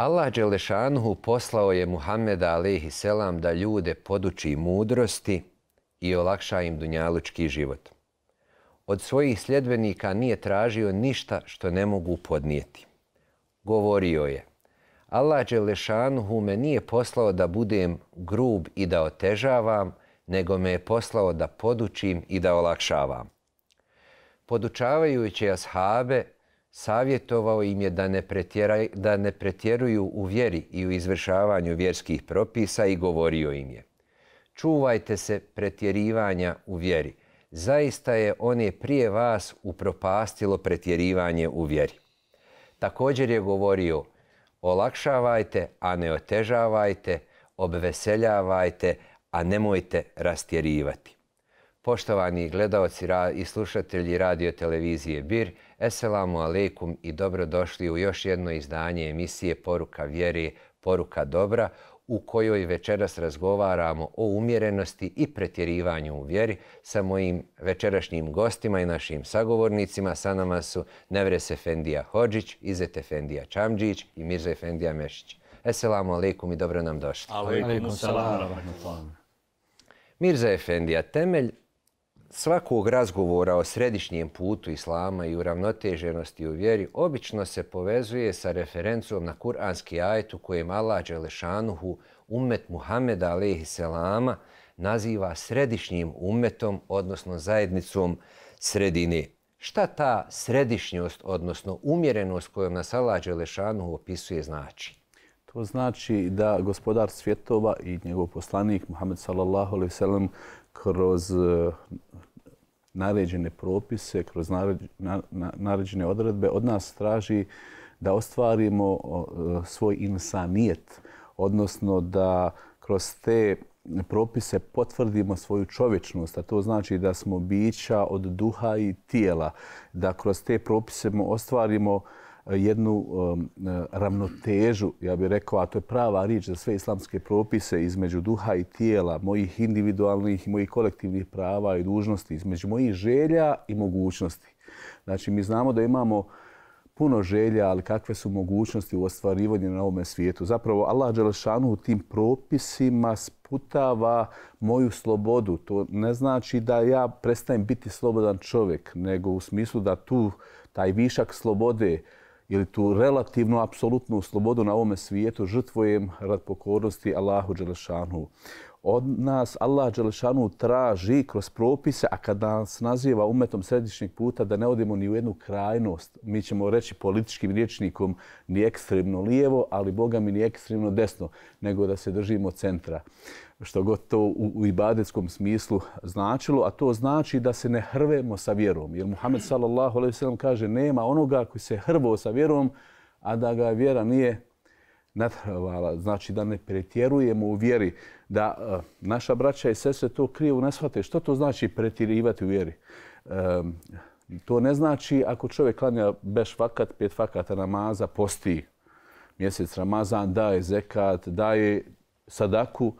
Allah Đelešanhu poslao je Muhammeda alaihi selam da ljude poduči mudrosti i olakša im dunjalučki život. Od svojih sljedbenika nije tražio ništa što ne mogu podnijeti. Govorio je, Allah Đelešanhu me nije poslao da budem grub i da otežavam, nego me je poslao da podučim i da olakšavam. Podučavajući ashabe, savjetovao im je da ne pretjeruju u vjeri i u izvršavanju vjerskih propisa i govorio im je. Čuvajte se pretjerivanja u vjeri. Zaista je on je prije vas upropastilo pretjerivanje u vjeri. Također je govorio, olakšavajte, a ne otežavajte, obveseljavajte, a nemojte rastjerivati poštovani gledaoci i slušatelji radio televizije BIR, eselamu alejkum i dobrodošli u još jedno izdanje emisije Poruka vjere, poruka dobra, u kojoj večeras razgovaramo o umjerenosti i pretjerivanju u vjeri sa mojim večerašnjim gostima i našim sagovornicima. Sa nama su Nevres Efendija Hođić, Izet Efendija Čamđić i Mirza Efendija Mešić. Eselamu alaikum i dobro nam došli. Alaikum salam. Mirza Efendija, temelj svakog razgovora o središnjem putu islama i uravnoteženosti u vjeri obično se povezuje sa referencom na kuranski ajet u kojem Allah Đelešanuhu umet Muhameda alaihi selama naziva središnjim umetom, odnosno zajednicom sredine. Šta ta središnjost, odnosno umjerenost kojom nas Allah Đelešanuhu opisuje znači? To znači da gospodar svjetova i njegov poslanik Muhammed sallallahu alaihi kroz eh, naređene propise, kroz naređene odredbe, od nas traži da ostvarimo e, svoj insanijet, odnosno da kroz te propise potvrdimo svoju čovečnost, a to znači da smo bića od duha i tijela, da kroz te propise ostvarimo svoj insanijet, jednu um, ravnotežu, ja bih rekao, a to je prava rič za sve islamske propise između duha i tijela, mojih individualnih i mojih kolektivnih prava i dužnosti, između mojih želja i mogućnosti. Znači, mi znamo da imamo puno želja, ali kakve su mogućnosti u ostvarivanju na ovome svijetu. Zapravo, Allah Đelešanu u tim propisima sputava moju slobodu. To ne znači da ja prestajem biti slobodan čovjek, nego u smislu da tu taj višak slobode ili tu relativnu, apsolutnu slobodu na ovome svijetu žrtvojem rad pokornosti Allahu Đelešanu. Od nas Allah Đelešanu traži kroz propise, a kad nas naziva umetom središnjeg puta, da ne odemo ni u jednu krajnost. Mi ćemo reći političkim riječnikom ni ekstremno lijevo, ali Boga mi ni ekstremno desno, nego da se držimo centra što god to u, ibadetskom smislu značilo, a to znači da se ne hrvemo sa vjerom. Jer Muhammed sallallahu alejhi ve sellem kaže nema onoga koji se hrvo sa vjerom, a da ga vjera nije natrvala. Znači da ne pretjerujemo u vjeri, da e, naša braća i sestre to krivo ne shvate. Što to znači pretjerivati u vjeri? E, to ne znači ako čovjek klanja beš vakat, pet vakata namaza, posti mjesec Ramazan, daje zekat, daje sadaku,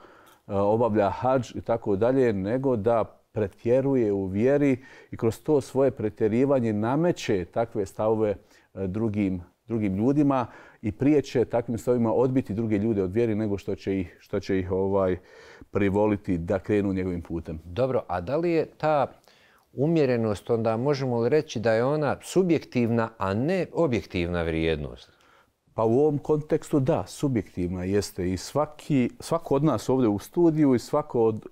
E, obavlja hađ i tako dalje, nego da pretjeruje u vjeri i kroz to svoje pretjerivanje nameće takve stavove e, drugim, drugim ljudima i prije će takvim stavima odbiti druge ljude od vjeri nego što će ih, što će ih ovaj privoliti da krenu njegovim putem. Dobro, a da li je ta umjerenost, onda možemo li reći da je ona subjektivna, a ne objektivna vrijednost? Pa u ovom kontekstu da, subjektivna jeste i svaki, svako od nas ovdje u studiju i svako od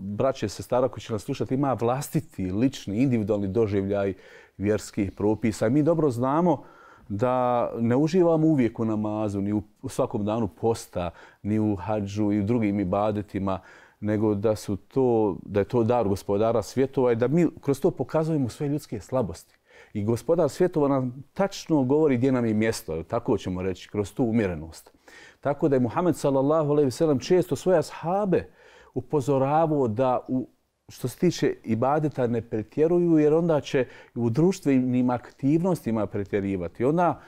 braće i sestara koji će nas slušati ima vlastiti, lični, individualni doživljaj vjerskih propisa. Mi dobro znamo da ne uživamo uvijek u namazu, ni u svakom danu posta, ni u hađu i u drugim ibadetima, nego da, su to, da je to dar gospodara svjetova i da mi kroz to pokazujemo sve ljudske slabosti. I gospodar svjetova nam tačno govori gdje nam je mjesto, tako ćemo reći, kroz tu umjerenost. Tako da je Muhammed s.a.v. često svoje ashabe upozoravao da u što se tiče ibadeta ne pretjeruju jer onda će u društvenim aktivnostima pretjerivati. Onda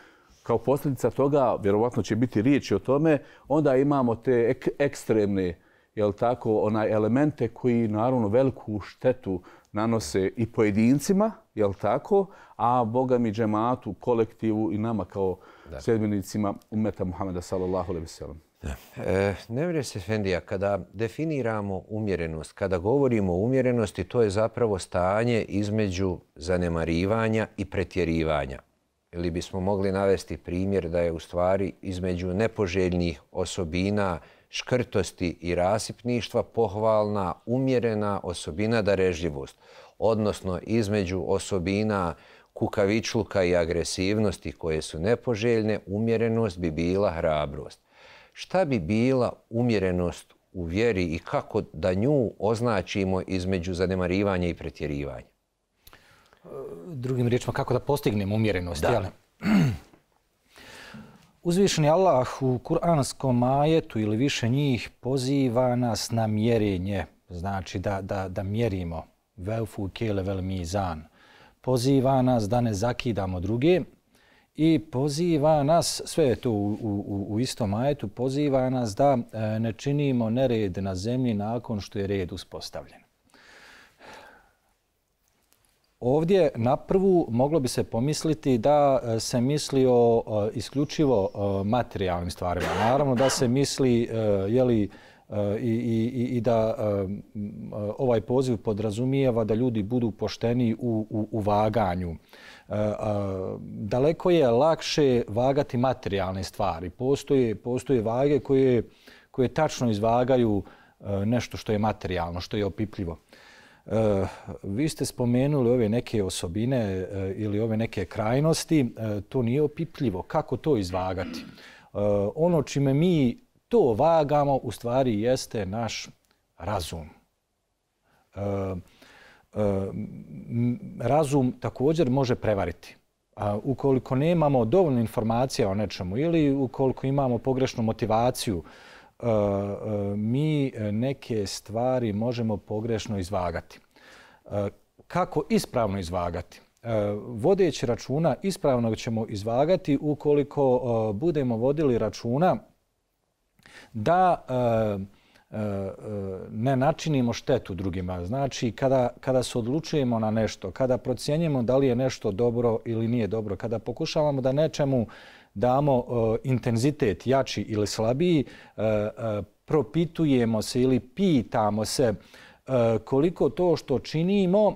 kao posljedica toga, vjerovatno će biti riječi o tome, onda imamo te ek ekstremne jel tako, onaj elemente koji naravno veliku štetu nanose i pojedincima, jel tako, a Boga mi džematu, kolektivu i nama kao dakle. sedmjenicima umeta Muhammeda sallallahu alaihi veselam. E, Nemre se, Fendija, kada definiramo umjerenost, kada govorimo o umjerenosti, to je zapravo stanje između zanemarivanja i pretjerivanja. Ili bismo mogli navesti primjer da je u stvari između nepoželjnih osobina škrtosti i rasipništva pohvalna umjerena osobina da darežljivost, odnosno između osobina kukavičluka i agresivnosti koje su nepoželjne, umjerenost bi bila hrabrost. Šta bi bila umjerenost u vjeri i kako da nju označimo između zanemarivanja i pretjerivanja? Drugim riječima, kako da postignemo umjerenost? Da. Uzvišeni Allah u kuranskom ajetu ili više njih poziva nas na mjerenje, znači da, da, da mjerimo velfu kele vel mizan. Poziva nas da ne zakidamo druge i poziva nas, sve je to u, u, u istom ajetu, poziva nas da e, ne činimo nered na zemlji nakon što je red uspostavljen. Ovdje na prvu moglo bi se pomisliti da e, se misli o e, isključivo e, materijalnim stvarima. Naravno da se misli jeli, i, i, i da ovaj poziv podrazumijeva da ljudi budu pošteni u, u, u vaganju. Daleko je lakše vagati materijalne stvari. Postoje, postoje vage koje, koje tačno izvagaju nešto što je materijalno, što je opipljivo. Eh, vi ste spomenuli ove neke osobine eh, ili ove neke krajnosti. Eh, to nije opipljivo. Kako to izvagati? Ono čime mi to vagamo u stvari jeste naš razum. Razum također može prevariti. Ukoliko nemamo dovoljno informacija o nečemu ili ukoliko imamo pogrešnu motivaciju, Eh, eh, mi neke stvari možemo pogrešno izvagati. Eh, kako ispravno izvagati? Vodeći računa ispravno ćemo izvagati ukoliko budemo vodili računa da ne načinimo štetu drugima. Znači, kada, kada se odlučujemo na nešto, kada procijenjemo da li je nešto dobro ili nije dobro, kada pokušavamo da nečemu damo e, intenzitet jači ili slabiji, e, e, propitujemo se ili pitamo se koliko to što činimo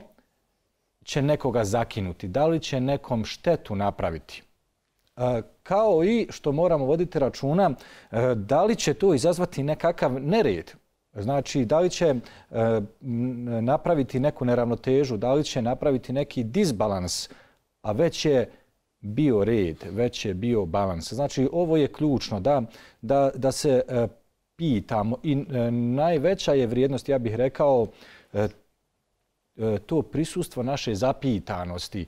će nekoga zakinuti, da li će nekom štetu napraviti. Kao i što moramo voditi računa, da li će to izazvati nekakav nered. Znači, da li će napraviti neku neravnotežu, da li će napraviti neki disbalans, a već je bio red, već je bio balans. Znači, ovo je ključno da, da, se e, pitamo i e, najveća je vrijednost, ja bih rekao, e, e, to prisustvo naše zapitanosti,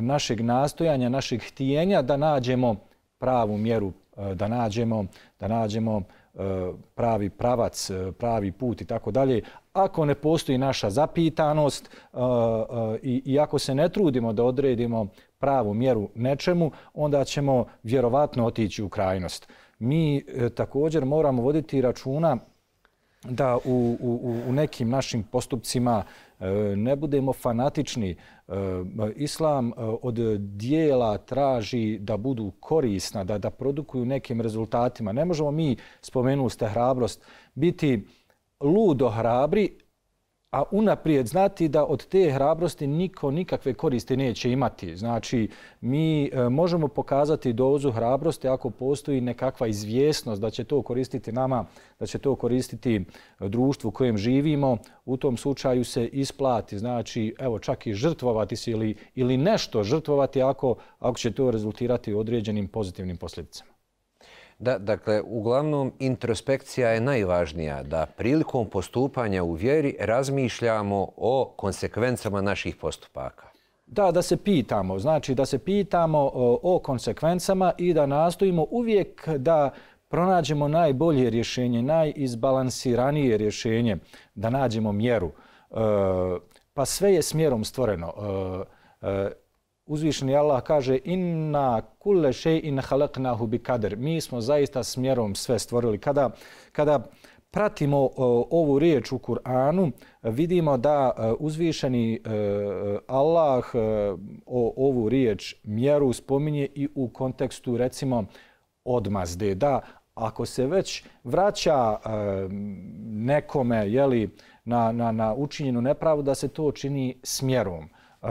našeg nastojanja, našeg htijenja da nađemo pravu mjeru, da nađemo, da nađemo pravi pravac, pravi put i tako dalje. Ako ne postoji naša zapitanost i, i ako se ne trudimo da odredimo pravu mjeru nečemu, onda ćemo vjerovatno otići u krajnost. Mi e, također moramo voditi računa da u, u, u nekim našim postupcima e, ne budemo fanatični. E, islam od dijela traži da budu korisna, da, da produkuju nekim rezultatima. Ne možemo mi, spomenuli ste hrabrost, biti ludo hrabri, a unaprijed znati da od te hrabrosti niko nikakve koriste neće imati. Znači, mi e, možemo pokazati dozu hrabrosti ako postoji nekakva izvjesnost da će to koristiti nama, da će to koristiti e, društvu u kojem živimo. U tom slučaju se isplati, znači, evo, čak i žrtvovati se ili, ili nešto žrtvovati ako, ako će to rezultirati određenim pozitivnim posljedicama. Da, dakle, uglavnom, introspekcija je najvažnija da prilikom postupanja u vjeri razmišljamo o konsekvencama naših postupaka. Da, da se pitamo. Znači, da se pitamo e, o konsekvencama i da nastojimo uvijek da pronađemo najbolje rješenje, najizbalansiranije rješenje, da nađemo mjeru. E, pa sve je smjerom stvoreno. E, uzvišeni Allah kaže inna kulle šej in halaknahu bi kader. Mi smo zaista smjerom sve stvorili. Kada, kada pratimo e, ovu riječ u Kur'anu, vidimo da e, uzvišeni e, Allah o, ovu riječ mjeru spominje i u kontekstu recimo odmazde. Da, ako se već vraća nekome jeli, na, na, na učinjenu nepravu, da se to čini smjerom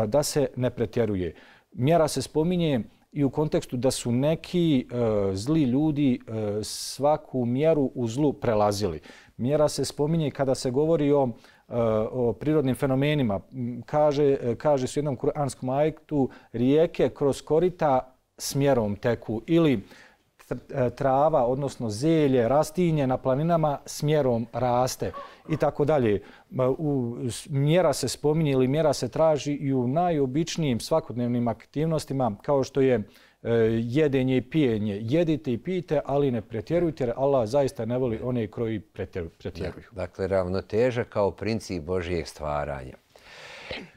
da se ne pretjeruje. Mjera se spominje i u kontekstu da su neki e, zli ljudi e, svaku mjeru u zlu prelazili. Mjera se spominje kada se govori o e, o prirodnim fenomenima. Kaže, kaže su jednom kuranskom ajktu rijeke kroz korita smjerom teku ili E, trava, odnosno zelje, rastinje na planinama smjerom raste i tako dalje. E, mjera se spominje ili mjera se traži i u najobičnijim svakodnevnim aktivnostima kao što je e, jedenje i pijenje. Jedite i pijite, ali ne pretjerujte jer Allah zaista ne voli one koji pretjeruju. Dakle, ravnoteža kao princip Božijeg stvaranja.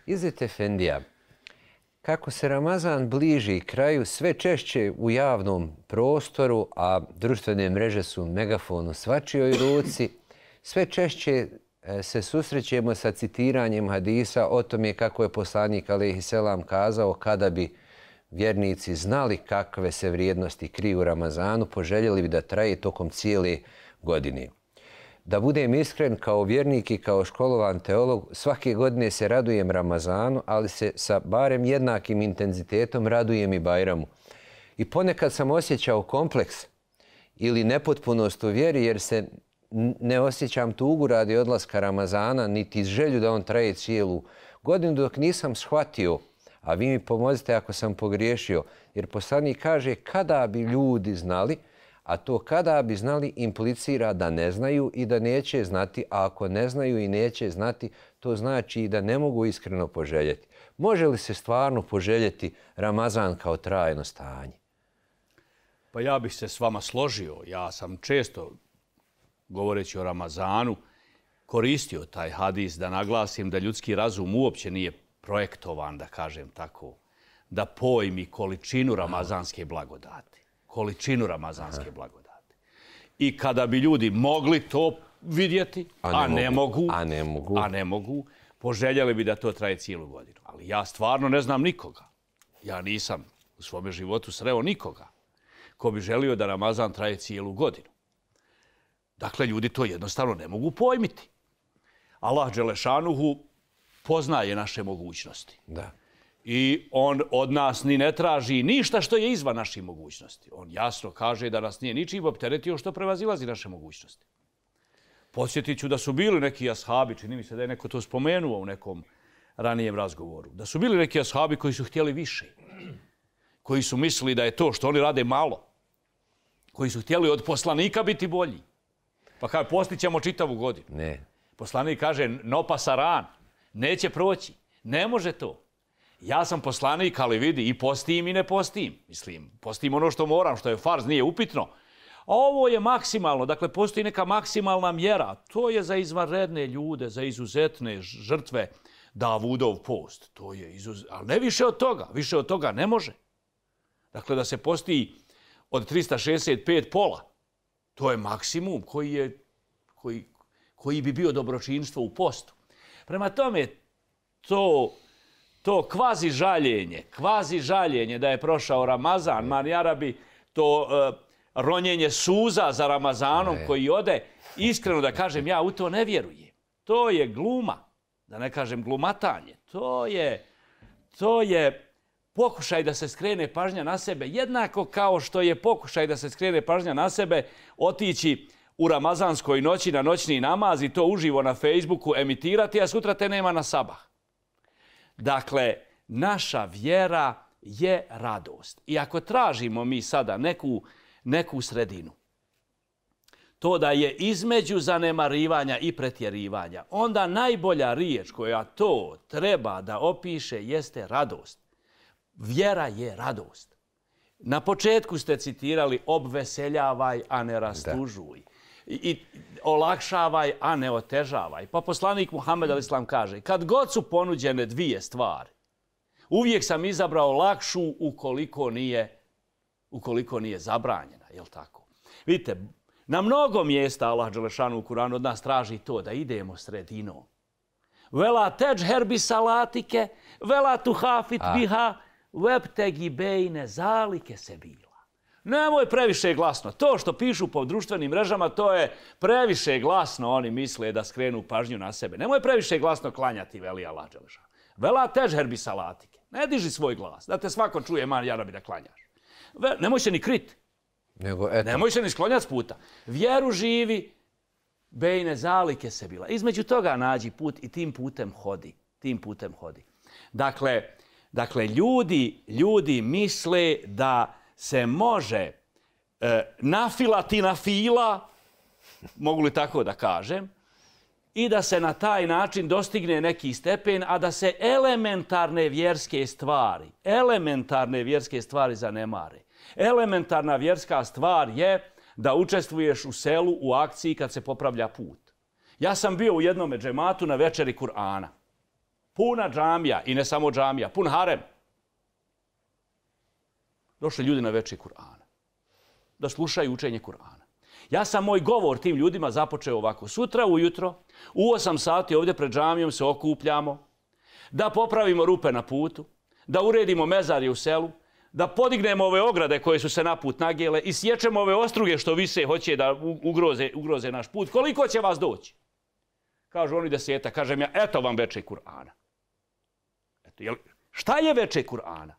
Izvite, Fendija, Kako se Ramazan bliži kraju, sve češće u javnom prostoru, a društvene mreže su megafonu u svačijoj ruci, sve češće e, se susrećemo sa citiranjem hadisa o tome kako je poslanik Alehi Selam kazao kada bi vjernici znali kakve se vrijednosti kriju u Ramazanu, poželjeli bi da traje tokom cijele godine. Da budem iskren kao vjernik i kao školovan teolog, svake godine se radujem Ramazanu, ali se sa barem jednakim intenzitetom radujem i Bajramu. I ponekad sam osjećao kompleks ili nepotpunost u vjeri, jer se ne osjećam tugu radi odlaska Ramazana, niti želju da on traje cijelu godinu, dok nisam shvatio, a vi mi pomozite ako sam pogriješio, jer poslanik kaže kada bi ljudi znali, a to kada bi znali implicira da ne znaju i da neće znati, a ako ne znaju i neće znati, to znači i da ne mogu iskreno poželjeti. Može li se stvarno poželjeti Ramazan kao trajno stanje? Pa ja bih se s vama složio. Ja sam često, govoreći o Ramazanu, koristio taj hadis da naglasim da ljudski razum uopće nije projektovan, da kažem tako, da pojmi količinu ramazanske blagodate količinu ramazanske blagodati. I kada bi ljudi mogli to vidjeti, a ne, mogu, a ne mogu, a ne mogu, poželjeli bi da to traje cijelu godinu. Ali ja stvarno ne znam nikoga. Ja nisam u svome životu sreo nikoga ko bi želio da Ramazan traje cijelu godinu. Dakle, ljudi to jednostavno ne mogu pojmiti. Allah Đelešanuhu poznaje naše mogućnosti. Da i on od nas ni ne traži ništa što je izvan naših mogućnosti. On jasno kaže da nas nije ničim opteretio što prevazilazi naše mogućnosti. Podsjetit ću da su bili neki ashabi, čini mi se da je neko to spomenuo u nekom ranijem razgovoru, da su bili neki ashabi koji su htjeli više, koji su mislili da je to što oni rade malo, koji su htjeli od poslanika biti bolji. Pa kao postićemo čitavu godinu. Ne. Poslanik kaže, no pa saran, neće proći, ne može to. Ja sam poslanik, ali vidi, i postim i ne postim. Mislim, postim ono što moram, što je farz, nije upitno. A ovo je maksimalno, dakle, postoji neka maksimalna mjera. To je za izvanredne ljude, za izuzetne žrtve Davudov post. To je izuz... Ali ne više od toga, više od toga ne može. Dakle, da se posti od 365 pola, to je maksimum koji, je, koji, koji bi bio dobročinstvo u postu. Prema tome, to to kvazi žaljenje, kvazi žaljenje da je prošao Ramazan, Marijara Arabi, to e, ronjenje suza za Ramazanom koji ode, iskreno da kažem, ja u to ne vjerujem. To je gluma, da ne kažem glumatanje. To je pokušaj da se skrene pažnja na sebe, jednako kao što je pokušaj da se skrene pažnja na sebe otići u ramazanskoj noći na noćni namaz i to uživo na Facebooku emitirati, a sutra te nema na sabah. Dakle, naša vjera je radost. I ako tražimo mi sada neku, neku sredinu, to da je između zanemarivanja i pretjerivanja, onda najbolja riječ koja to treba da opiše jeste radost. Vjera je radost. Na početku ste citirali obveseljavaj, a ne rastužuj. Da i olakšavaj, a ne otežavaj. Pa poslanik Muhammed Al-Islam kaže, kad god su ponuđene dvije stvari, uvijek sam izabrao lakšu ukoliko nije, ukoliko nije zabranjena. Je tako? Vidite, na mnogo mjesta Allah Đelešanu u Kuranu od nas traži to da idemo sredinom. Vela teđ herbi salatike, vela hafit biha, web tegi bejne zalike se bilo. Nemoj previše glasno. To što pišu po društvenim mrežama, to je previše glasno. Oni misle da skrenu pažnju na sebe. Nemoj previše glasno klanjati Velija Lađeleža. Vela tež bi salatike. Ne diži svoj glas. Da te svako čuje, man, jara bi da klanjaš. Nemoj se ni kriti. Nemoj se ni sklonjati s puta. Vjeru živi, bejne zalike se bila. Između toga nađi put i tim putem hodi. Tim putem hodi. Dakle, dakle ljudi misle da se može e, nafilati na fila, mogu li tako da kažem, i da se na taj način dostigne neki stepen, a da se elementarne vjerske stvari, elementarne vjerske stvari zanemare. Elementarna vjerska stvar je da učestvuješ u selu, u akciji kad se popravlja put. Ja sam bio u jednom džematu na večeri Kur'ana. Puna džamija, i ne samo džamija, pun harem došli ljudi na večer Kur'ana. Da slušaju učenje Kur'ana. Ja sam moj govor tim ljudima započeo ovako. Sutra ujutro, u 8 sati ovdje pred džamijom se okupljamo, da popravimo rupe na putu, da uredimo mezari u selu, da podignemo ove ograde koje su se na put nagijele i sjećemo ove ostruge što vise hoće da ugroze, ugroze naš put. Koliko će vas doći? Kažu oni deseta. Kažem ja, eto vam večer Kur'ana. Eto, jel, šta je večer Kur'ana?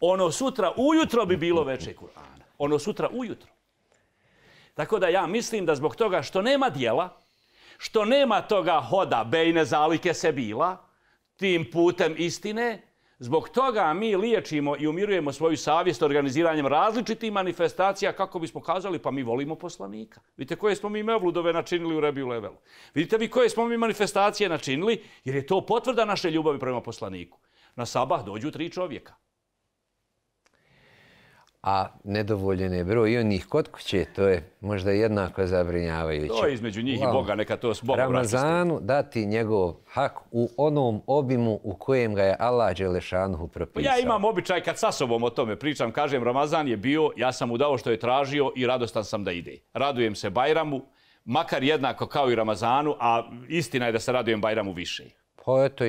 ono sutra ujutro bi bilo veče Kur'ana. Ono sutra ujutro. Tako da ja mislim da zbog toga što nema dijela, što nema toga hoda bejne zalike se bila, tim putem istine, zbog toga mi liječimo i umirujemo svoju savjest organiziranjem različitih manifestacija kako bismo kazali pa mi volimo poslanika. Vidite koje smo mi mevludove načinili u Rebiju Levelu. Vidite vi koje smo mi manifestacije načinili jer je to potvrda naše ljubavi prema poslaniku. Na sabah dođu tri čovjeka a nedovoljen je broj i onih kod kuće, to je možda jednako zabrinjavajuće. To je između njih i Boga, neka to Bogu Ramazanu dati njegov hak u onom obimu u kojem ga je Allah Đelešanhu propisao. Ja imam običaj kad sa sobom o tome pričam, kažem Ramazan je bio, ja sam mu dao što je tražio i radostan sam da ide. Radujem se Bajramu, makar jednako kao i Ramazanu, a istina je da se radujem Bajramu više. Po pa eto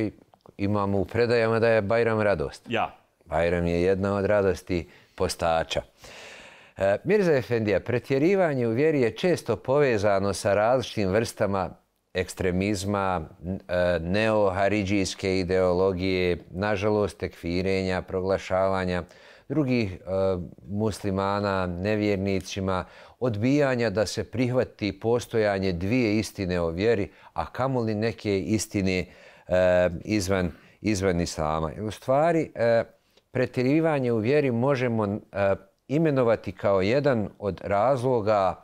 imamo u predajama da je Bajram radost. Ja. Bajram je jedna od radosti postača. E, Mirza Efendija, pretjerivanje u vjeri je često povezano sa različitim vrstama ekstremizma, e, neohariđijske ideologije, nažalost tekfirenja, proglašavanja drugih e, muslimana, nevjernicima, odbijanja da se prihvati postojanje dvije istine o vjeri, a kamoli neke istine izvan islama. U stvari, pretirivanje u vjeri možemo e, imenovati kao jedan od razloga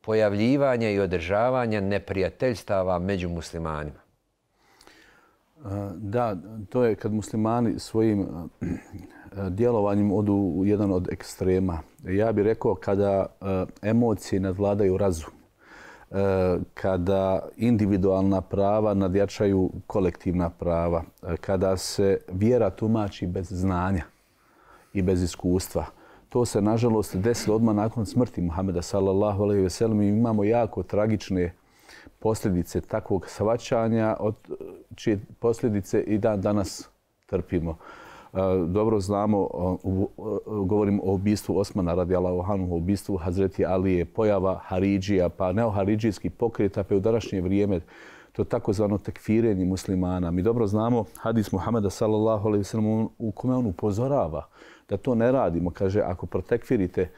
pojavljivanja i održavanja neprijateljstava među muslimanima? E, da, to je kad muslimani svojim e, djelovanjem odu u jedan od ekstrema. Ja bih rekao kada emocije nadvladaju razum. E, kada individualna prava nadjačaju kolektivna prava, e, kada se vjera tumači bez znanja i bez iskustva. To se, nažalost, desilo odmah nakon smrti Muhammeda sallallahu alaihi ve sellem i imamo jako tragične posljedice takvog savačanja, čije posljedice i dan danas trpimo dobro znamo, govorim o ubistvu Osmana radi Hanu, o ubistvu Hazreti Alije, pojava Haridžija, pa neoharidžijski pokret, pa je u današnje vrijeme to takozvano tekfirenje muslimana. Mi dobro znamo hadis Muhameda sallallahu alaihi sallam u kome on upozorava da to ne radimo. Kaže, ako protekfirite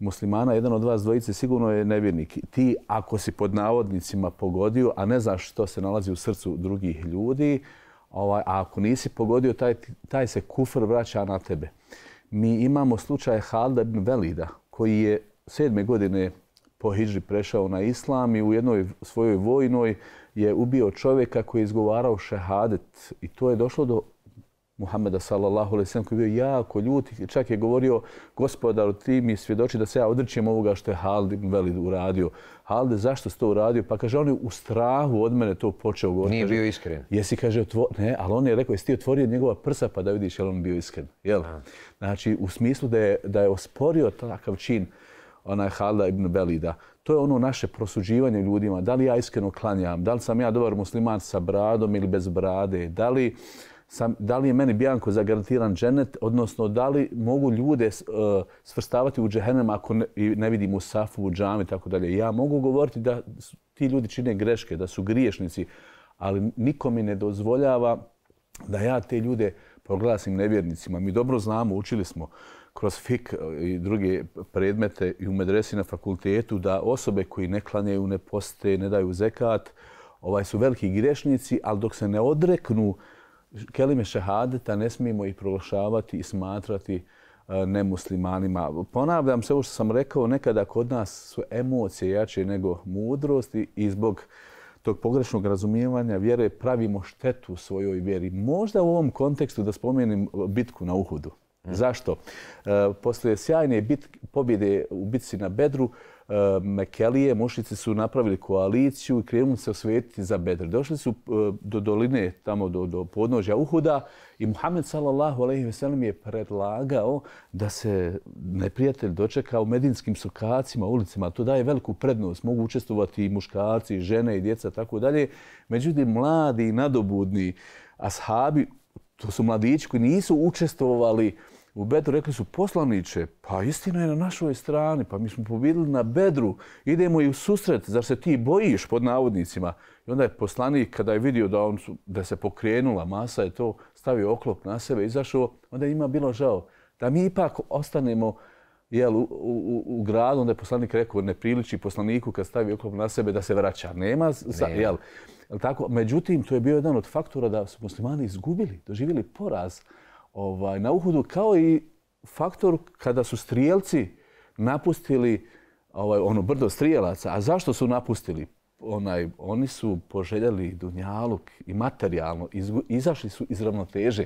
muslimana, jedan od vas dvojice sigurno je nevjernik. Ti, ako si pod navodnicima pogodio, a ne znaš što se nalazi u srcu drugih ljudi, ovaj, a ako nisi pogodio, taj, taj se kufr vraća na tebe. Mi imamo slučaj Halda ibn Velida, koji je sedme godine po Hidži prešao na islam i u jednoj svojoj vojnoj je ubio čovjeka koji je izgovarao šehadet. I to je došlo do Muhammeda sallallahu alaihi sallam koji je bio jako ljut i čak je govorio gospodar, ti mi svjedoči da se ja odrećem ovoga što je Halid ibn Velid uradio. Halid, zašto si to uradio? Pa kaže, on je u strahu od mene to počeo govoriti. Nije bio iskren. Jesi, kaže, otvo... ne, ali on je rekao, jesi ti otvorio njegova prsa pa da vidiš je li on bio iskren. Jel? Znači, u smislu da je, da je osporio takav čin onaj Halda ibn Belida. To je ono naše prosuđivanje ljudima. Da li ja iskreno klanjam? Da li sam ja dobar musliman sa bradom ili bez brade? Da li da li je meni Bjanko zagarantiran dženet, odnosno da li mogu ljude e, svrstavati u džehennem ako ne vidim u safu, u džami, tako dalje. Ja mogu govoriti da ti ljudi čine greške, da su griješnici, ali niko mi ne dozvoljava da ja te ljude proglasim nevjernicima. Mi dobro znamo, učili smo kroz FIK e, i druge predmete i u medresi na fakultetu da osobe koji ne klanjaju, ne poste, ne daju zekat, ovaj su veliki grešnici, ali dok se ne odreknu uh, kelime šehadeta ne smijemo ih proglašavati i smatrati e, nemuslimanima. Ponavljam se ovo što sam rekao, nekada kod nas su emocije jače nego mudrost i zbog tog pogrešnog razumijevanja vjere pravimo štetu svojoj vjeri. Možda u ovom kontekstu da spomenem bitku na Uhudu. Mm. Zašto? E, poslije sjajne bit, pobjede u bitci na Bedru, Mekelije, mušnici su napravili koaliciju i krenuli se osvetiti za Bedr. Došli su e, do doline, tamo do, do podnožja Uhuda i Muhammed sallallahu alaihi ve sellem je predlagao da se neprijatelj dočeka u medinskim sokacima, ulicama. To daje veliku prednost. Mogu učestvovati i muškarci, i žene, i djeca, tako dalje. Međutim, mladi i nadobudni ashabi, to su mladići koji nisu učestvovali učestvovali u Bedru rekli su poslaniče, pa istina je na našoj strani, pa mi smo pobjedili na Bedru, idemo i u susret, zar se ti bojiš pod navodnicima? I onda je poslanik, kada je vidio da, on, su, da se pokrenula masa, je to stavio oklop na sebe, izašao, onda ima bilo žao da mi ipak ostanemo jel, u, u, u, gradu. Onda je poslanik rekao, ne priliči poslaniku kad stavi oklop na sebe da se vraća. Nema, za, ne. jel, tako? Međutim, to je bio jedan od faktora da su muslimani izgubili, doživjeli poraz ovaj, na Uhudu, kao i faktor kada su strijelci napustili ovaj, ono brdo strijelaca. A zašto su napustili? Onaj, oni su poželjeli Dunjaluk i materijalno izgu, izašli su iz ravnoteže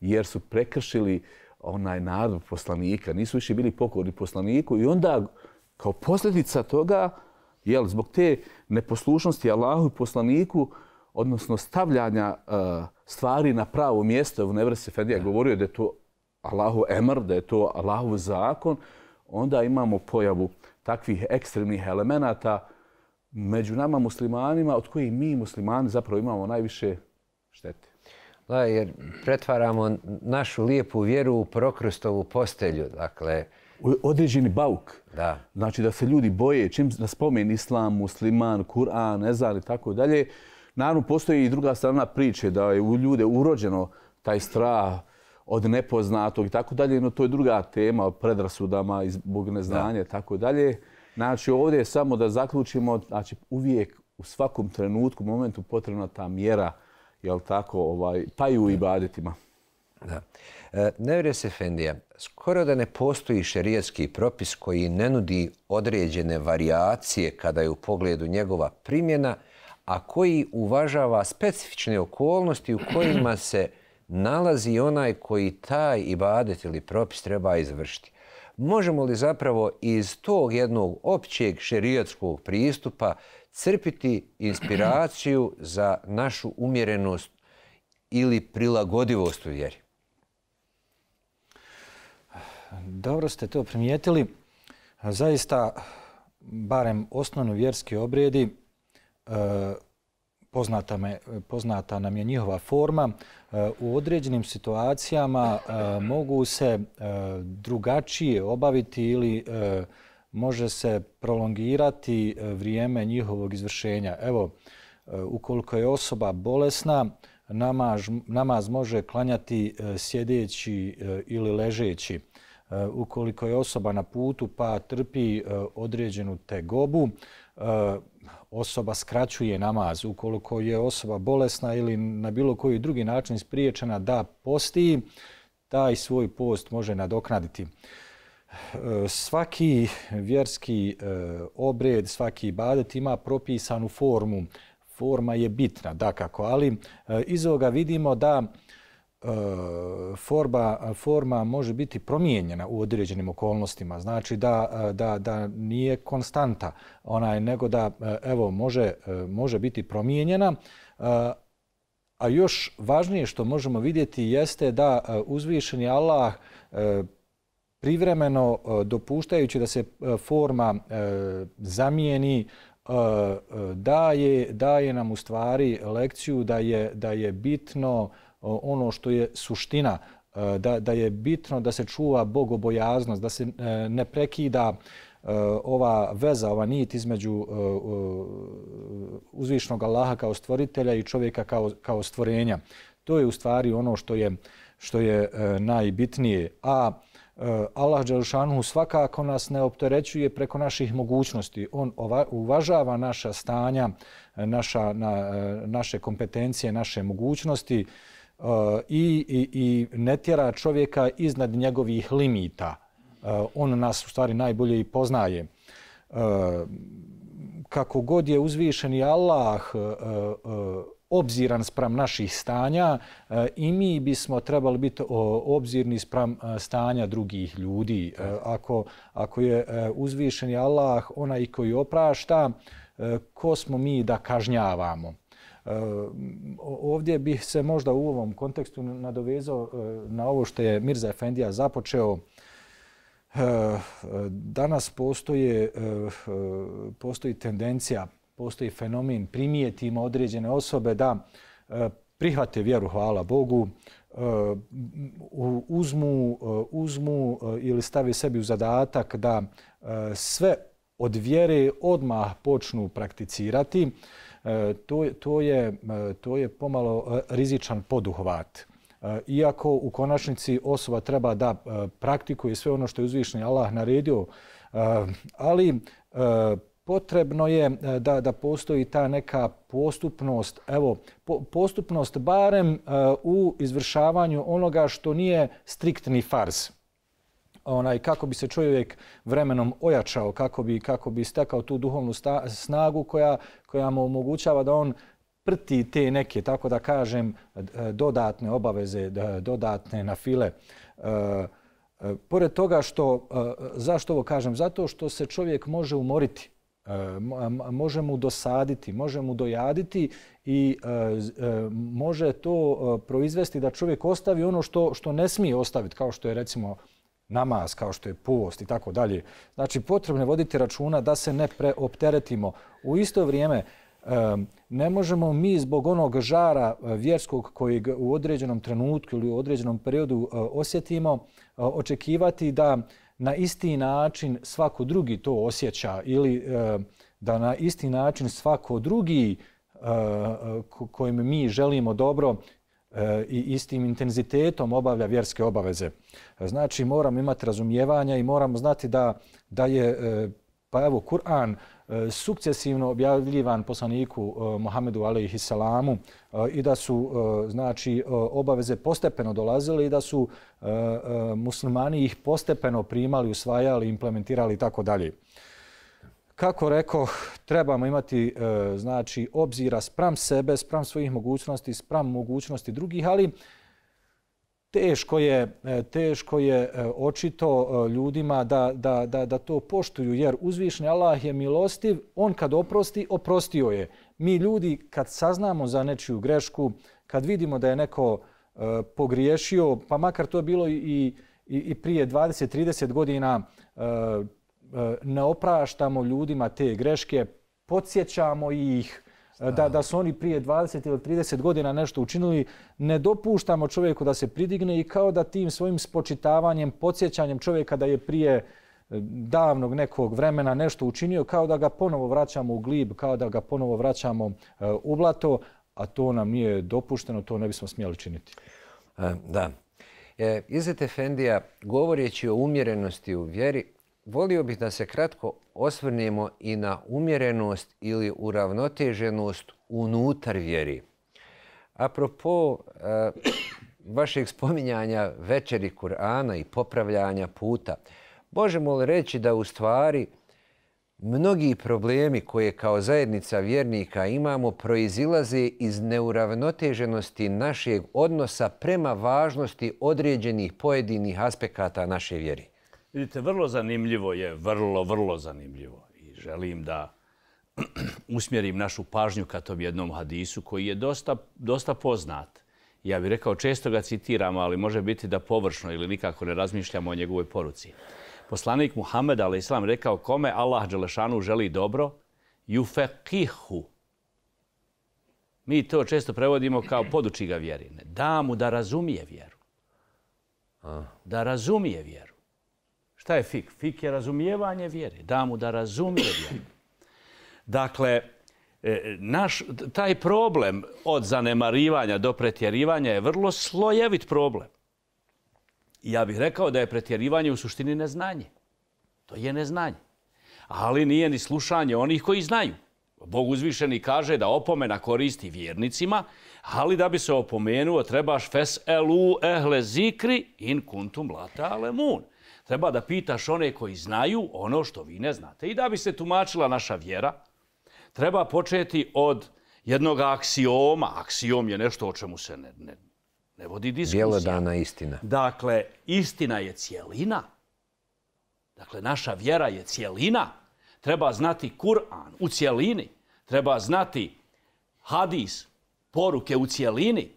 jer su prekršili onaj narod poslanika. Nisu više bili pokorni poslaniku i onda kao posljedica toga, jel, zbog te neposlušnosti Allahu i poslaniku, odnosno stavljanja e, stvari na pravo mjesto. u Nevr Sefendija govorio da je to Allahu emr, da je to Allahu zakon. Onda imamo pojavu takvih ekstremnih elemenata među nama muslimanima, od kojih mi muslimani zapravo imamo najviše štete. Da, jer pretvaramo našu lijepu vjeru u prokrustovu postelju. Dakle, određeni bauk. Da. Znači da se ljudi boje čim da spomen islam, musliman, Kur'an, ne i tako dalje. Uh, Naravno, postoji i druga strana priče da je u ljude urođeno taj strah od nepoznatog i tako dalje. No, to je druga tema o predrasudama, zbog neznanja i tako dalje. Znači, ovdje je samo da zaključimo, znači, uvijek u svakom trenutku, u momentu potrebna ta mjera, jel tako, ovaj, pa i u ibadetima. Da. E, Nevire se, Fendija, skoro da ne postoji šerijetski propis koji ne nudi određene variacije kada je u pogledu njegova primjena, a koji uvažava specifične okolnosti u kojima se nalazi onaj koji taj ibadet ili propis treba izvršiti. Možemo li zapravo iz tog jednog općeg šerijatskog pristupa crpiti inspiraciju za našu umjerenost ili prilagodivost u vjeri? Dobro ste to primijetili. Zaista, barem osnovni vjerski obredi, Eh, poznata, me, poznata nam je njihova forma, eh, u određenim situacijama eh, mogu se drugačije obaviti ili može se prolongirati vrijeme njihovog izvršenja. Evo, ukoliko je osoba bolesna, namaz, namaz može klanjati sjedeći ili ležeći. Ukoliko je osoba na putu pa trpi određenu tegobu, osoba skraćuje namaz, ukoliko je osoba bolesna ili na bilo koji drugi način spriječena da posti, taj svoj post može nadoknaditi. E, svaki vjerski e, obred, svaki badet ima propisanu formu. Forma je bitna, dakako, ali e, iz ovoga vidimo da forma, forma može biti promijenjena u određenim okolnostima, znači da, da, da nije konstanta, ona je nego da evo, može, može biti promijenjena. A još važnije što možemo vidjeti jeste da uzvišeni Allah privremeno dopuštajući da se forma zamijeni, daje, daje nam u stvari lekciju da je, da je bitno uh, ono što je suština, e, da, da je bitno da se čuva bogobojaznost, da se e, ne prekida e, ova veza, ova nit između uzvišnog Allaha kao stvoritelja i čovjeka kao, kao stvorenja. To je u stvari ono što je, što je najbitnije. A Allah Đelšanu svakako nas ne opterećuje preko naših mogućnosti. On uvažava naša stanja, naša, na, naše kompetencije, naše mogućnosti i, i, i ne tjera čovjeka iznad njegovih limita. Eh, on nas u stvari najbolje i poznaje. Uh, kako god je uzvišeni Allah eh, obziran sprem naših stanja i mi bismo trebali biti obzirni sprem stanja drugih ljudi. ako, ako je uh, uzvišeni Allah onaj koji oprašta, ko smo mi da kažnjavamo? Eh, ovdje bih se možda u ovom kontekstu nadovezao eh, na ovo što je Mirza Efendija započeo. Eh, danas postoje, postoji tendencija, postoji fenomen primijetima određene osobe da prihvate vjeru, hvala Bogu, uzmu, uzmu ili stavi sebi u zadatak da sve od vjere odmah počnu prakticirati to, e, to, je, to je e, pomalo e, rizičan poduhvat. Iako u konačnici osoba treba da praktikuje sve ono što je uzvišni Allah naredio, ali potrebno je da, da postoji ta neka postupnost, evo, postupnost barem u izvršavanju onoga što nije striktni farz onaj kako bi se čovjek vremenom ojačao, kako bi kako bi stekao tu duhovnu snagu koja koja mu omogućava da on prti te neke, tako da kažem, dodatne obaveze, dodatne nafile. file. E, e, pored toga što, e, zašto ovo kažem? Zato što se čovjek može umoriti, može mu dosaditi, može mu dojaditi i može to proizvesti da čovjek ostavi ono što, što ne smije ostaviti, kao što je recimo namaz, kao što je post i tako dalje. Znači, potrebno je voditi računa da se ne preopteretimo. U isto vrijeme, ne možemo mi zbog onog žara e, vjerskog kojeg u određenom trenutku ili u određenom periodu e, osjetimo, e, očekivati da na isti način svako drugi to osjeća ili da na isti način svako drugi kojim mi želimo dobro i istim intenzitetom obavlja vjerske obaveze. Znači, moramo imati razumijevanja i moramo znati da, da je, e, pa evo, Kur'an e, sukcesivno objavljivan poslaniku e, Muhammedu alaihi salamu i da su znači, obaveze postepeno dolazile i da su muslimani ih postepeno primali, usvajali, implementirali i tako dalje kako rekao, trebamo imati e, znači obzira spram sebe, spram svojih mogućnosti, spram mogućnosti drugih, ali teško je e, teško je e, očito ljudima da, da, da, da to poštuju jer uzvišni Allah je milostiv on kad oprosti oprostio je mi ljudi kad saznamo za nečiju grešku kad vidimo da je neko pogriješio pa makar to bilo i i, i prije 20 30 godina E, ne opraštamo ljudima te greške, podsjećamo ih e, da, da su oni prije 20 ili 30 godina nešto učinili, ne dopuštamo čovjeku da se pridigne i kao da tim svojim spočitavanjem, podsjećanjem čovjeka da je prije e, davnog nekog vremena nešto učinio, kao da ga ponovo vraćamo u glib, kao da ga ponovo vraćamo u blato, a to nam nije dopušteno, to ne bismo smjeli činiti. Da. E, Izet Efendija, govoreći o umjerenosti u vjeri, Volio bih da se kratko osvrnemo i na umjerenost ili uravnoteženost unutar vjeri. Apropo eh, vašeg spominjanja večeri Kur'ana i popravljanja puta, možemo li reći da u stvari mnogi problemi koje kao zajednica vjernika imamo proizilaze iz neuravnoteženosti našeg odnosa prema važnosti određenih pojedinih aspekata naše vjeri? Vidite, vrlo zanimljivo je, vrlo, vrlo zanimljivo. I želim da usmjerim našu pažnju ka tom jednom hadisu koji je dosta, dosta poznat. Ja bih rekao, često ga citiramo, ali može biti da površno ili nikako ne razmišljamo o njegovoj poruci. Poslanik Muhammed a.s. rekao kome Allah Đelešanu želi dobro, jufekihu. Mi to često prevodimo kao poduči ga vjerine. Da mu da razumije vjeru. Da razumije vjeru. Šta je fik? Fik je razumijevanje vjere. Da mu da razumije vjeru. Dakle, e, naš, taj problem od zanemarivanja do pretjerivanja je vrlo slojevit problem. Ja bih rekao da je pretjerivanje u suštini neznanje. To je neznanje. Ali nije ni slušanje onih koji znaju. Bog uzvišeni kaže da opomena koristi vjernicima, ali da bi se opomenuo trebaš fes elu ehle zikri in kuntum lata alemun treba da pitaš one koji znaju ono što vi ne znate. I da bi se tumačila naša vjera, treba početi od jednog aksioma. Aksiom je nešto o čemu se ne, ne, ne vodi diskusija. Bjela dana istina. Dakle, istina je cijelina. Dakle, naša vjera je cijelina. Treba znati Kur'an u cijelini. Treba znati hadis, poruke u cijelini.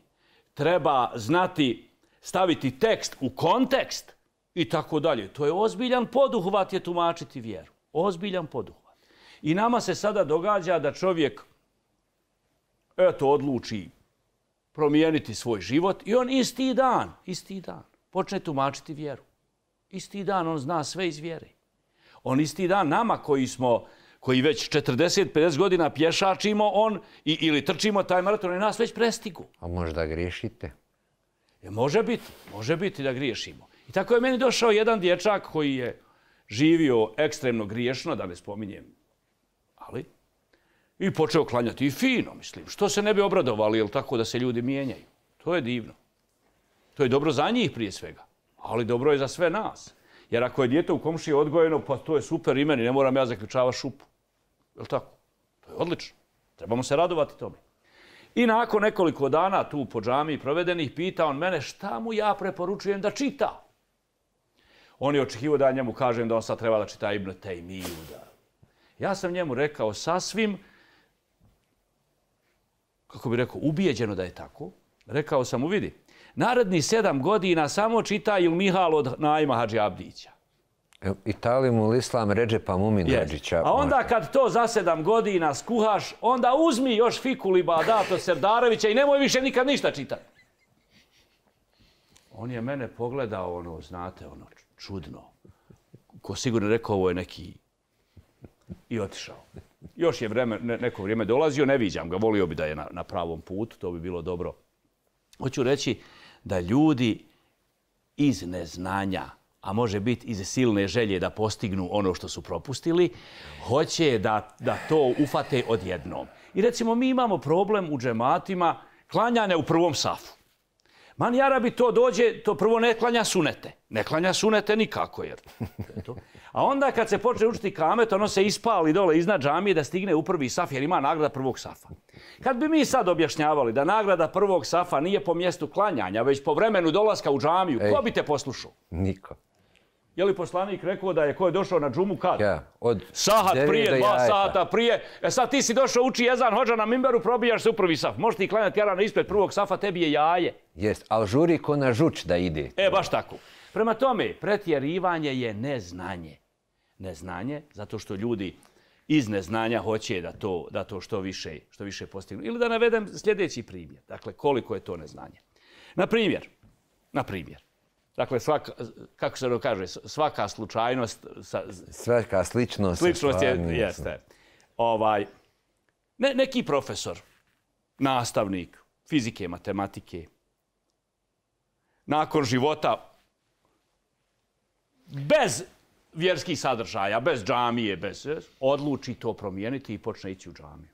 Treba znati staviti tekst u kontekst i tako dalje. To je ozbiljan poduhvat je tumačiti vjeru. Ozbiljan poduhvat. I nama se sada događa da čovjek eto, odluči promijeniti svoj život i on isti dan, isti dan, počne tumačiti vjeru. Isti dan on zna sve iz vjere. On isti dan nama koji smo koji već 40-50 godina pješačimo on i, ili trčimo taj maraton i nas već prestigu. A možda griješite? E, može biti, može biti da griješimo. I tako je meni došao jedan dječak koji je živio ekstremno griješno, da ne spominjem, ali, i počeo klanjati i fino, mislim. Što se ne bi obradovali, jel tako da se ljudi mijenjaju? To je divno. To je dobro za njih prije svega, ali dobro je za sve nas. Jer ako je djete u komšiji odgojeno, pa to je super imen i ne moram ja zaključavati šupu. Je li tako? To je odlično. Trebamo se radovati tome. I nakon nekoliko dana tu po džami provedenih pita on mene šta mu ja preporučujem da čita. On je očekivao da njemu kažem da on sad treba da čita Ibn Taymiju. Ja sam njemu rekao sasvim, kako bi rekao, ubijeđeno da je tako. Rekao sam mu, vidi, narodni sedam godina samo čita Il Mihal od Naima Hadži Abdića. Italij mu l'islam ređe pa mumin ređića. A onda kad to za sedam godina skuhaš, onda uzmi još fikuli Badato Serdarevića i nemoj više nikad ništa čitati. On je mene pogledao, ono, znate, ono, čudno. Ko sigurno rekao, ovo je neki... I otišao. Još je vreme, neko vrijeme dolazio, ne viđam ga, volio bi da je na, na pravom putu, to bi bilo dobro. Hoću reći da ljudi iz neznanja, a može biti iz silne želje da postignu ono što su propustili, hoće da, da to ufate odjednom. I recimo mi imamo problem u džematima klanjane u prvom safu. Mani Arabi to dođe, to prvo ne klanja sunete. Ne klanja sunete nikako. Jer... A onda kad se počne učiti kamet, ono se ispali dole iznad džamije da stigne u prvi saf, jer ima nagrada prvog safa. Kad bi mi sad objašnjavali da nagrada prvog safa nije po mjestu klanjanja, već po vremenu dolaska u džamiju, ko bi te poslušao? Niko. Je li poslanik rekao da je ko je došao na džumu kad? Ja, od Sahat prije, dva sata prije. E sad ti si došao uči jezan, hođa na mimberu, probijaš se u prvi saf. Možeš ti klanjati jaran ispred prvog safa, tebi je jaje. Jest, ali žuri ko na žuč da ide. E, baš tako. Prema tome, pretjerivanje je neznanje. Neznanje, zato što ljudi iz neznanja hoće da to, da to što, više, što više postignu. Ili da navedem sljedeći primjer. Dakle, koliko je to neznanje. Na primjer, na primjer, Dakle, svaka, kako se to kaže, svaka slučajnost... Sa, svaka sličnost... Sličnost je, je jeste. Ovaj, ne, neki profesor, nastavnik fizike matematike, nakon života bez vjerskih sadržaja, bez džamije, bez, odluči to promijeniti i počne ići u džamiju.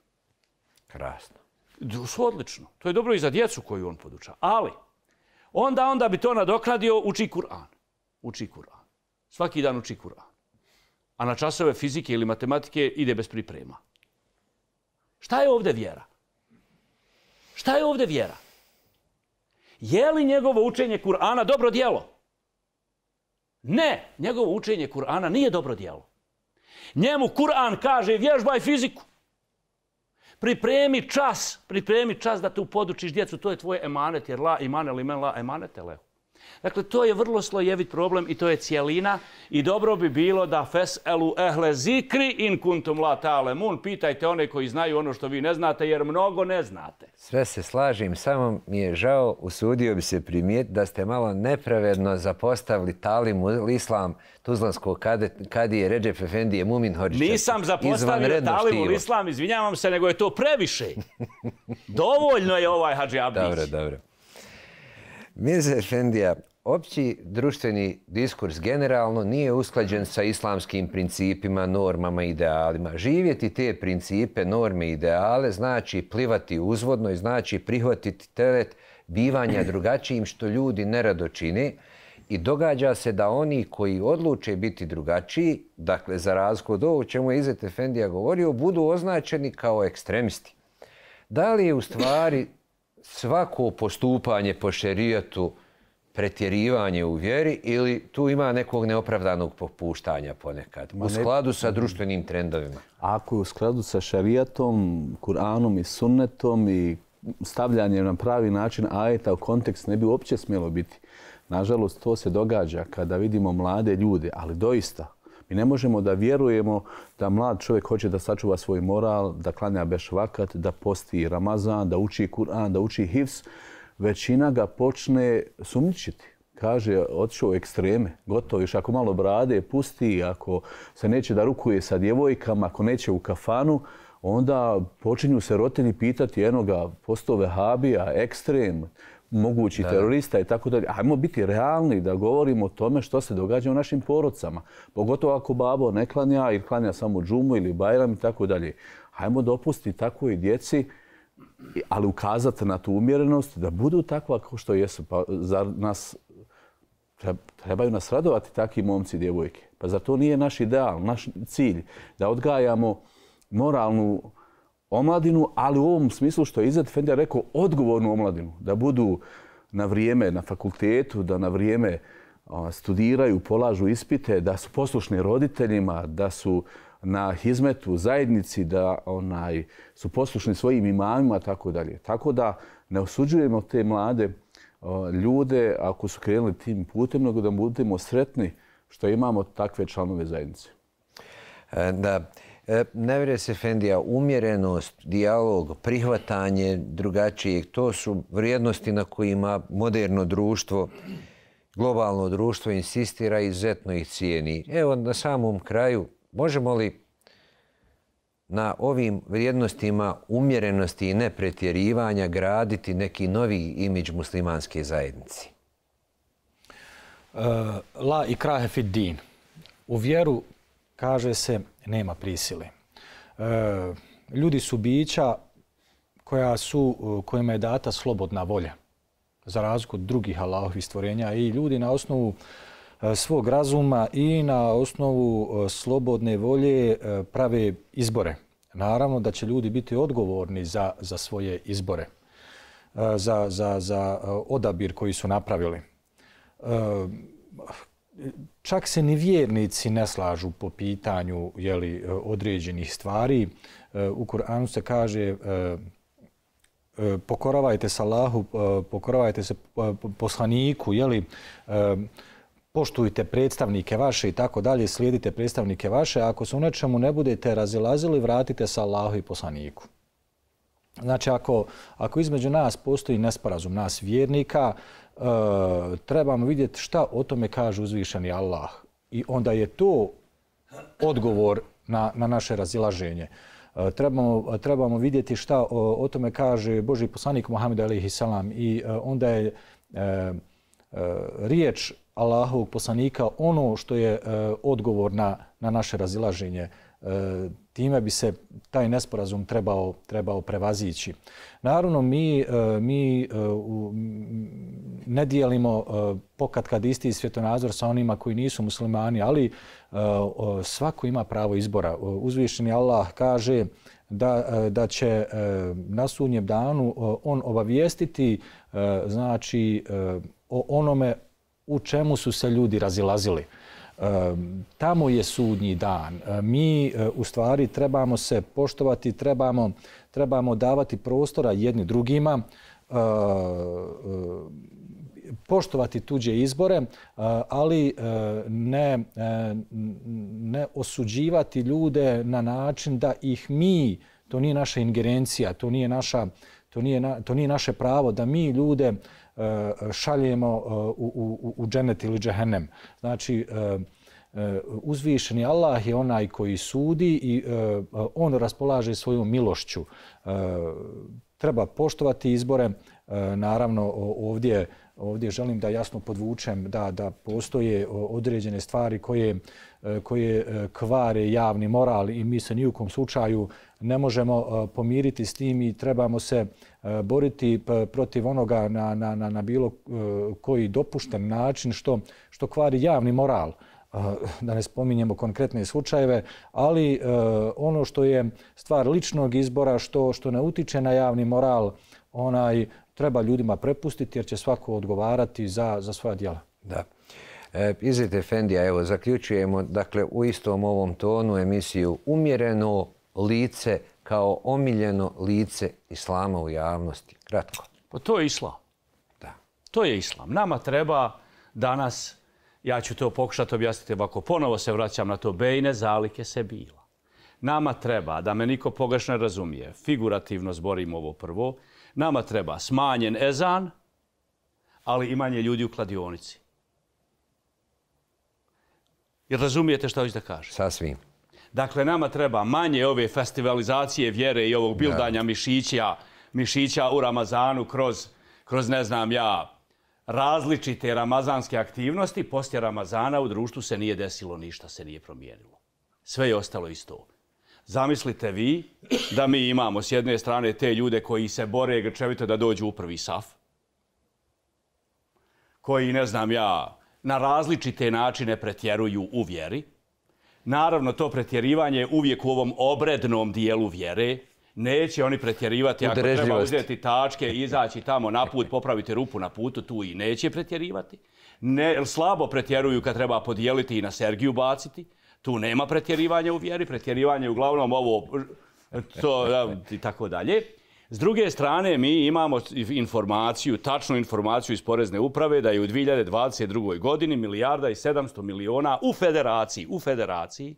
Krasno. Odlično. To je dobro i za djecu koju on podučava. Ali, onda onda bi to nadoknadio uči Kur'an. Uči Kur'an. Svaki dan uči Kur'an. A na časove fizike ili matematike ide bez priprema. Šta je ovdje vjera? Šta je ovdje vjera? Je li njegovo učenje Kur'ana dobro dijelo? Ne, njegovo učenje Kur'ana nije dobro dijelo. Njemu Kur'an kaže vježbaj fiziku pripremi čas, pripremi čas da te upodučiš djecu, to je tvoj emanet, jer la imane li men la emanete lehu. Dakle, to je vrlo slojevit problem i to je cijelina. I dobro bi bilo da fes elu ehle zikri in kuntum la talemun. Pitajte one koji znaju ono što vi ne znate, jer mnogo ne znate. Sve se slažim, samo mi je žao, usudio bi se primijet da ste malo nepravedno zapostavili talim u islam Tuzlanskog kadije Ređef je Mumin Horičak. Nisam zapostavio talim u islam, izvinjavam se, nego je to previše. Dovoljno je ovaj Hadži Abdić. Dobro, dobro. Mirza Efendija, opći društveni diskurs generalno nije usklađen sa islamskim principima, normama, idealima. Živjeti te principe, norme, ideale znači plivati uzvodno i znači prihvatiti teret bivanja drugačijim što ljudi nerado čini. I događa se da oni koji odluče biti drugačiji, dakle za razliku od ovo čemu je Izet Efendija govorio, budu označeni kao ekstremisti. Da li je u stvari svako postupanje po šerijatu pretjerivanje u vjeri ili tu ima nekog neopravdanog popuštanja ponekad u skladu sa društvenim trendovima? Ako je u skladu sa šarijatom, Kur'anom i sunnetom i stavljanje na pravi način ajeta u kontekst ne bi uopće smjelo biti. Nažalost, to se događa kada vidimo mlade ljude, ali doista, Mi ne možemo da vjerujemo da mlad čovjek hoće da sačuva svoj moral, da klanja bešvakat, da posti Ramazan, da uči Kur'an, da uči Hivs. Većina ga počne sumničiti. Kaže, otišao u ekstreme, gotovo, još ako malo brade pusti, ako se neće da rukuje sa djevojkama, ako neće u kafanu, onda počinju se roteni pitati enoga, postove habija, ekstrem, mogući terorista i tako dalje. Hajmo biti realni da govorimo o tome što se događa u našim porodcama. Pogotovo ako babo ne klanja ili klanja samo džumu ili bajram i tako dalje. Hajmo dopustiti tako i djeci, ali ukazati na tu umjerenost da budu takva kao što jesu. Pa za nas trebaju nas radovati takvi momci i djevojke? Pa zato nije naš ideal, naš cilj? Da odgajamo moralnu omladinu, ali u ovom smislu što je Izet Fendija rekao, odgovornu omladinu, da budu na vrijeme na fakultetu, da na vrijeme studiraju, polažu ispite, da su poslušni roditeljima, da su na hizmetu zajednici, da onaj, su poslušni svojim imamima, tako dalje. Tako da ne osuđujemo te mlade ljude ako su krenuli tim putem, nego da budemo sretni što imamo takve članove zajednice. E, da, E, ne vjeruje se Fendija, umjerenost, dialog, prihvatanje drugačijeg, to su vrijednosti na kojima moderno društvo, globalno društvo insistira i izuzetno ih cijeni. Evo na samom kraju, možemo li na ovim vrijednostima umjerenosti i nepretjerivanja graditi neki novi imidž muslimanske zajednici? E, la i krahe fid din. U vjeru kaže se nema prisile. E, ljudi su bića koja su, e, kojima je data slobodna volja za razliku od drugih Allahovih stvorenja i ljudi na osnovu e, svog razuma i na osnovu e, slobodne volje prave izbore. Naravno da će ljudi biti odgovorni za, za svoje izbore, za, za, za odabir koji su napravili čak se ni vjernici ne slažu po pitanju je li e, određenih stvari. E, u Kur'anu se kaže e, pokoravajte se Allahu, pokoravajte se poslaniku, je li poštujte predstavnike vaše i tako dalje, slijedite predstavnike vaše. Ako se u nečemu ne budete razilazili, vratite se Allahu i poslaniku. Znači, ako, ako između nas postoji nesporazum, nas vjernika, e, trebamo vidjeti šta o tome kaže uzvišeni Allah. I onda je to odgovor na, na naše razilaženje. E, trebamo, trebamo vidjeti šta o, o tome kaže Boži poslanik Muhammed alaihi salam. I e, onda je e, e, riječ Allahovog poslanika ono što je e, odgovor na, na naše razilaženje. E, time bi se taj nesporazum trebao, trebao prevazići. Naravno, mi, e, mi e, ne dijelimo e, pokat kad isti svjetonazor sa onima koji nisu muslimani, ali svako ima pravo izbora. Uzvišeni Allah kaže da, da će na sunjem danu on obavijestiti znači, o onome u čemu su se ljudi razilazili tamo je sudnji dan. Mi e, u stvari trebamo se poštovati, trebamo, trebamo davati prostora jedni drugima, e, e, poštovati tuđe izbore, ali ne, ne osuđivati ljude na način da ih mi, to nije naša ingerencija, to nije, naša, to nije, to nije naše pravo, da mi ljude E, šaljemo e, u, u, u dženet ili džehennem. Znači, e, uzvišeni Allah je onaj koji sudi i on raspolaže svoju milošću. Treba poštovati izbore. Naravno, ovdje, ovdje želim da jasno podvučem da, da postoje određene stvari koje, koje kvare javni moral i mi se nijukom slučaju ne možemo pomiriti s tim i trebamo se E, boriti e, protiv onoga na, na, na, bilo e, koji dopušten način što, što kvari javni moral da ne spominjemo konkretne slučajeve, ali ono što je stvar ličnog izbora, što, što ne utiče na javni moral, onaj treba ljudima prepustiti jer će svako odgovarati za, za svoja djela. Da. E, Izvite, Fendija, evo, zaključujemo dakle, u istom ovom tonu emisiju Umjereno lice kao omiljeno lice islama u javnosti. Kratko. Pa to je islam. Da. To je islam. Nama treba danas, ja ću to pokušati objasniti ovako, ponovo se vraćam na to, bejne zalike se bila. Nama treba, da me niko pogrešno razumije, figurativno zborim ovo prvo, nama treba smanjen ezan, ali manje ljudi u kladionici. Jer razumijete što hoću da kažem? Sasvim. Dakle, nama treba manje ove festivalizacije vjere i ovog bildanja mišića, mišića u Ramazanu kroz, kroz, ne znam ja, različite ramazanske aktivnosti. Poslije Ramazana u društvu se nije desilo ništa, se nije promijenilo. Sve je ostalo isto. Zamislite vi da mi imamo s jedne strane te ljude koji se bore grčevito da dođu u prvi saf, koji, ne znam ja, na različite načine pretjeruju u vjeri, Naravno, to pretjerivanje je uvijek u ovom obrednom dijelu vjere. Neće oni pretjerivati ako treba uzeti tačke, izaći tamo na put, popraviti rupu na putu, tu i neće pretjerivati. Ne, slabo pretjeruju kad treba podijeliti i na Sergiju baciti. Tu nema pretjerivanja u vjeri, pretjerivanje je uglavnom ovo to, i tako dalje. S druge strane, mi imamo informaciju, tačnu informaciju iz Porezne uprave da je u 2022. godini milijarda i 700 miliona u federaciji, u federaciji,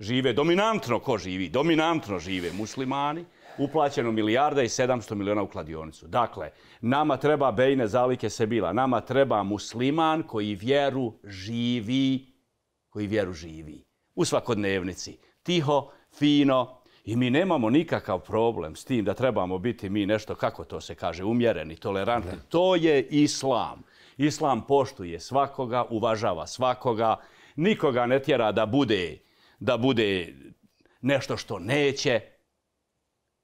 žive dominantno, ko živi, dominantno žive muslimani, uplaćeno milijarda i 700 miliona u kladionicu. Dakle, nama treba bejne zalike se bila, nama treba musliman koji vjeru živi, koji vjeru živi u svakodnevnici. Tiho, fino, I mi nemamo nikakav problem s tim da trebamo biti mi nešto, kako to se kaže, umjereni, tolerantni. To je islam. Islam poštuje svakoga, uvažava svakoga, nikoga ne tjera da bude, da bude nešto što neće.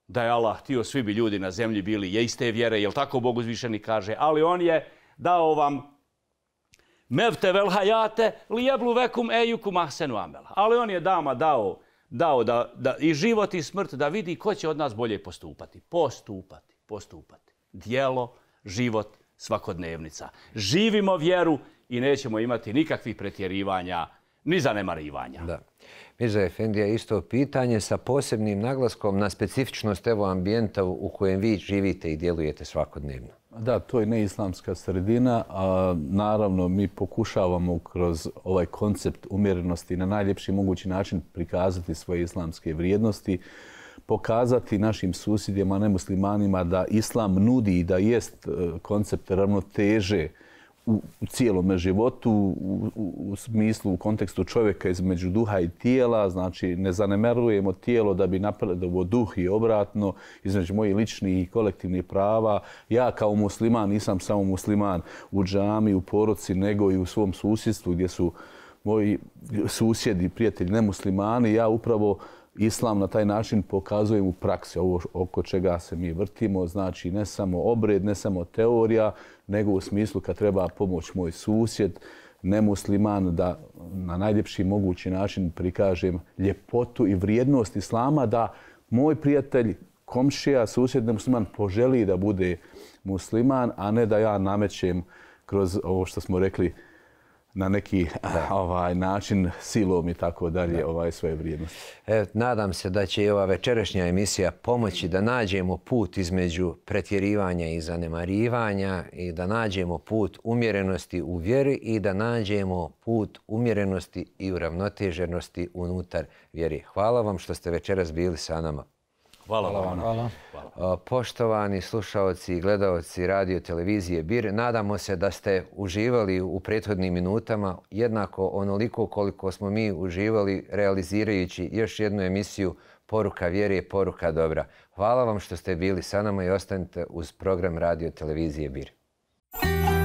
Da je Allah htio, svi bi ljudi na zemlji bili je iste vjere, jel tako Bog uzvišeni kaže, ali on je dao vam mevte velhajate li jeblu vekum ejukum ahsenu amela. Ali on je dama dao dao da, da, i život i smrt da vidi ko će od nas bolje postupati. Postupati, postupati. Dijelo, život, svakodnevnica. Živimo vjeru i nećemo imati nikakvih pretjerivanja ni zanemarivanja. Da. Mirza Efendija, isto pitanje sa posebnim naglaskom na specifičnost evo ambijenta u kojem vi živite i djelujete svakodnevno. Da, to je neislamska sredina. Naravno, mi pokušavamo kroz ovaj koncept umjerenosti na najljepši mogući način prikazati svoje islamske vrijednosti, pokazati našim susjedima, nemuslimanima da islam nudi i da jest e, koncept ravnoteže u cijelome životu, u smislu, u kontekstu čovjeka između duha i tijela. Znači, ne zanemerujemo tijelo da bi napredovo duh i obratno između mojih ličnih i kolektivnih prava. Ja kao musliman nisam samo musliman u džami, u poroci, nego i u svom susjedstvu gdje su moji susjedi, prijatelji, nemuslimani. Ja upravo... Islam na taj način pokazuje u praksi ovo oko čega se mi vrtimo, znači ne samo obred, ne samo teorija, nego u smislu kad treba pomoć moj susjed, nemusliman, da na najljepši mogući način prikažem ljepotu i vrijednost Islama, da moj prijatelj, komšija, susjed nemusliman poželi da bude musliman, a ne da ja namećem kroz ovo što smo rekli, na neki ovaj, način silom i tako dalje ovaj, svoje vrijednosti. E, nadam se da će ova večerašnja emisija pomoći da nađemo put između pretjerivanja i zanemarivanja i da nađemo put umjerenosti u vjeri i da nađemo put umjerenosti i uravnoteženosti unutar vjeri. Hvala vam što ste večeras bili sa nama. Hvala, vam. Poštovani slušalci i gledalci radio televizije BIR, nadamo se da ste uživali u prethodnim minutama jednako onoliko koliko smo mi uživali realizirajući još jednu emisiju Poruka vjere je poruka dobra. Hvala vam što ste bili sa nama i ostanite uz program radio televizije BIR. Hvala.